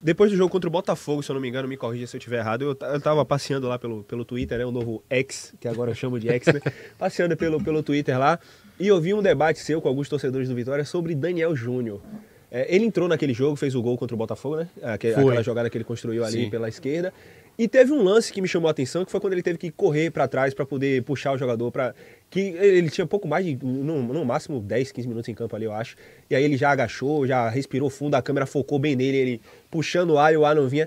Depois do jogo contra o Botafogo, se eu não me engano, me corrija se eu estiver errado, eu, eu tava passeando lá pelo, pelo Twitter, né, o novo X, que agora eu chamo de X, né, passeando pelo, pelo Twitter lá, e eu vi um debate seu com alguns torcedores do Vitória sobre Daniel Júnior. É, ele entrou naquele jogo, fez o gol contra o Botafogo, né? Aquela, aquela jogada que ele construiu ali Sim. pela esquerda. E teve um lance que me chamou a atenção, que foi quando ele teve que correr para trás para poder puxar o jogador para que ele tinha pouco mais de no, no, máximo 10, 15 minutos em campo ali, eu acho. E aí ele já agachou, já respirou fundo, a câmera focou bem nele, ele puxando o ar e o ar não vinha.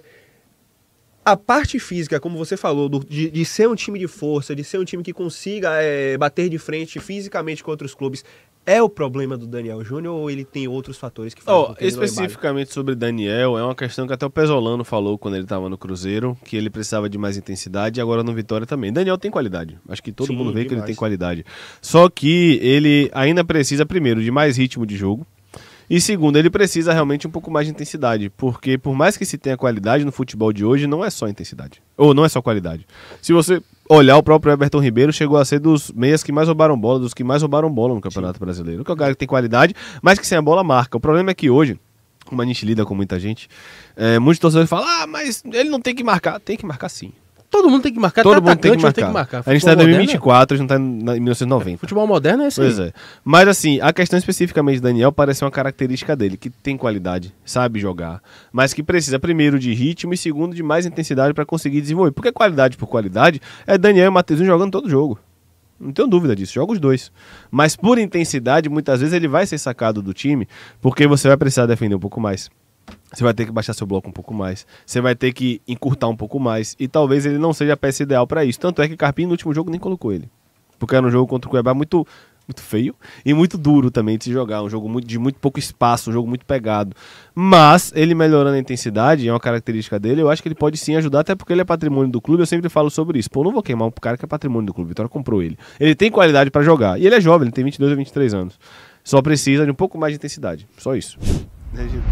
A parte física, como você falou, do, de, de, ser um time de força, de ser um time que consiga é, bater de frente fisicamente contra os clubes, é o problema do Daniel Júnior ou ele tem outros fatores que fazem oh, Especificamente sobre Daniel, é uma questão que até o Pesolano falou quando ele estava no Cruzeiro, que ele precisava de mais intensidade e agora no Vitória também. Daniel tem qualidade. Acho que todo Sim, mundo vê demais. que ele tem qualidade. Só que ele ainda precisa, primeiro, de mais ritmo de jogo. E segundo, ele precisa realmente um pouco mais de intensidade, porque por mais que se tenha qualidade no futebol de hoje, não é só intensidade. Ou não é só qualidade. Se você olhar o próprio Everton Ribeiro, chegou a ser dos meias que mais roubaram bola, dos que mais roubaram bola no Campeonato Sim. Brasileiro. Que é o cara que tem qualidade, mas que sem a bola marca. O problema é que hoje, como a gente lida com muita gente, é, muitos torcedores falam, ah, mas ele não tem que marcar. Tem que marcar sim. Todo mundo tem que marcar. Todo tá mundo tem que marcar. tem que marcar. A gente está em 2024, é a gente está em 1990. futebol moderno é esse. Pois aí. é. Mas assim, a questão especificamente do Daniel parece uma característica dele, que tem qualidade, sabe jogar, mas que precisa primeiro de ritmo e segundo de mais intensidade para conseguir desenvolver. Porque qualidade por qualidade é Daniel e Matheus jogando todo jogo. Não tenho dúvida disso, joga os dois. Mas por intensidade, muitas vezes ele vai ser sacado do time, porque você vai precisar defender um pouco mais. Você vai ter que baixar seu bloco um pouco mais. Você vai ter que encurtar um pouco mais. E talvez ele não seja a peça ideal para isso. Tanto é que Carpini no último jogo nem colocou ele. Porque era um jogo contra o Cuiabá muito, muito feio e muito duro também de se jogar. Um jogo de muito pouco espaço, um jogo muito pegado. Mas ele melhorando a intensidade, é uma característica dele, eu acho que ele pode sim ajudar, até porque ele é patrimônio do clube. Eu sempre falo sobre isso. Pô, não vou queimar um cara que é patrimônio do clube. Vitória comprou ele. Ele tem qualidade para jogar. E ele é jovem, ele tem 22 ou 23 anos. Só precisa de um pouco mais de intensidade. Só isso. Regido.